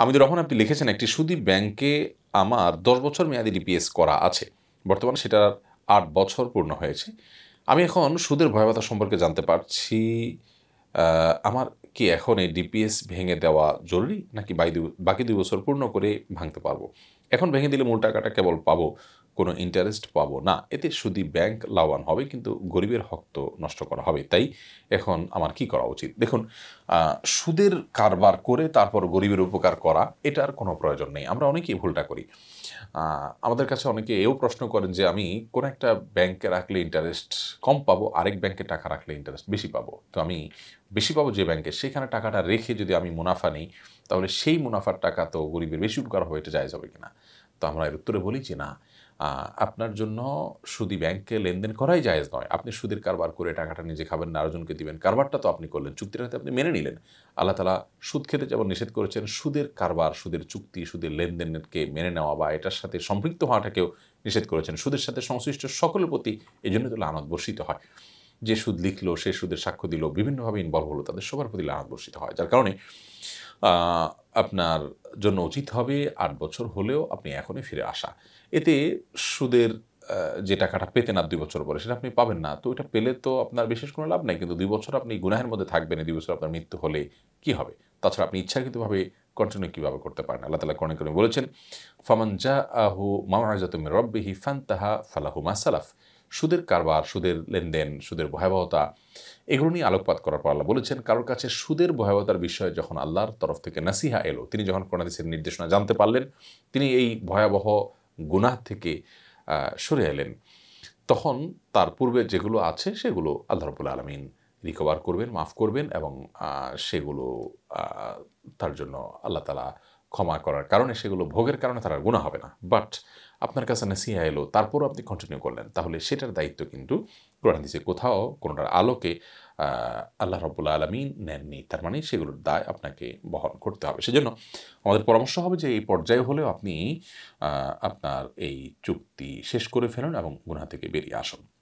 আমিদুর রহমান আপনি লিখেছেন একটি সুদীপ ব্যাংকে আমার দশ বছর মেয়াদি ডিপিএস করা আছে বর্তমানে সেটার আট বছর পূর্ণ হয়েছে আমি এখন সুদের ভয়াবতা সম্পর্কে জানতে পারছি আমার কি এখন এই ডিপিএস ভেঙে দেওয়া জরুরি নাকি বাই বাকি দুই বছর পূর্ণ করে ভাঙতে পারবো এখন ভেঙে দিলে মূল টাকাটা কেবল পাবো কোনো ইন্টারেস্ট পাবো না এতে শুধু ব্যাংক লাভবান হবে কিন্তু গরিবের হক তো নষ্ট করা হবে তাই এখন আমার কি করা উচিত দেখুন সুদের কারবার করে তারপর গরিবের উপকার করা এটার কোনো প্রয়োজন নেই আমরা অনেকেই ভুলটা করি আমাদের কাছে অনেকে এও প্রশ্ন করেন যে আমি কোন একটা ব্যাংকে রাখলে ইন্টারেস্ট কম পাবো আরেক ব্যাংকে টাকা রাখলে ইন্টারেস্ট বেশি পাবো তো আমি বেশি পাবো যে ব্যাংকে সেখানে টাকাটা রেখে যদি আমি মুনাফা নিই তাহলে সেই মুনাফার টাকা তো গরিবের বেশি উপকার হয়ে এটা যায় যাবে কিনা তো আমরা এর উত্তরে বলি যে না আপনার জন্য সুদি ব্যাংকে লেনদেন করাই জায়েজ নয় আপনি সুদের কারবার করে টাকাটা নিজে খাবেন না আরোজনকে দিবেন কারবারটা তো আপনি করলেন চুক্তির হাতে আপনি মেনে নিলেন আল্লাহ তালা সুদ খেতে যেমন নিষেধ করেছেন সুদের কারবার সুদের চুক্তি সুদের লেনদেনকে মেনে নেওয়া বা এটার সাথে সম্পৃক্ত হওয়াটাকেও নিষেধ করেছেন সুদের সাথে সংশ্লিষ্ট সকলের প্রতি এই জন্য তো লানত বর্ষিত হয় যে সুদ লিখলো সে সুদের সাক্ষ্য দিল বিভিন্নভাবে ইনভলভ হলো তাদের সবার প্রতি লানত বর্ষিত হয় যার কারণে আপনার জন্য উচিত হবে আট বছর হলেও আপনি এখনই ফিরে আসা এতে সুদের যে টাকাটা পেতেন আর দুই বছর পরে সেটা আপনি পাবেন না তো এটা পেলে তো আপনার বিশেষ কোনো লাভ নাই কিন্তু দুই বছর আপনি গুনাহের মধ্যে থাকবেন দুই বছর আপনার মৃত্যু হলে কি হবে তাছাড়া আপনি ইচ্ছাকৃতভাবে কন্টিনিউ কীভাবে করতে পারেন আল্লাহ তালা কর্ণে কর্মে বলেছেন ফামান জা আহু মামাজাতুম রব্বিহি তাহা ফালাহু মাসালাফ সুদের কারবার সুদের লেনদেন সুদের ভয়াবহতা এগুলো নিয়ে আলোকপাত করার পর আল্লাহ বলেছেন কারোর কাছে সুদের ভয়াবহতার বিষয়ে যখন আল্লাহর তরফ থেকে নাসিহা এলো তিনি যখন কোরআনাদিসের নির্দেশনা জানতে পারলেন তিনি এই ভয়াবহ গুনাহ থেকে সরে এলেন তখন তার পূর্বে যেগুলো আছে সেগুলো আল্লাহ রবুল্লা আলমিন রিকভার করবেন মাফ করবেন এবং সেগুলো তার জন্য আল্লাহ তালা ক্ষমা করার কারণে সেগুলো ভোগের কারণে তারা আর গুণা হবে না বাট আপনার কাছে নাসিহা এলো তারপরও আপনি কন্টিনিউ করলেন তাহলে সেটার দায়িত্ব কিন্তু কোরআন দিচ্ছে কোথাও কোনোটার আলোকে আল্লাহ রব্বুল্লা আলমী নেননি তার মানে সেগুলোর দায় আপনাকে বহন করতে হবে সেজন্য আমাদের পরামর্শ হবে যে এই পর্যায়ে হলেও আপনি আপনার এই চুক্তি শেষ করে ফেলুন এবং গুণা থেকে বেরিয়ে আসুন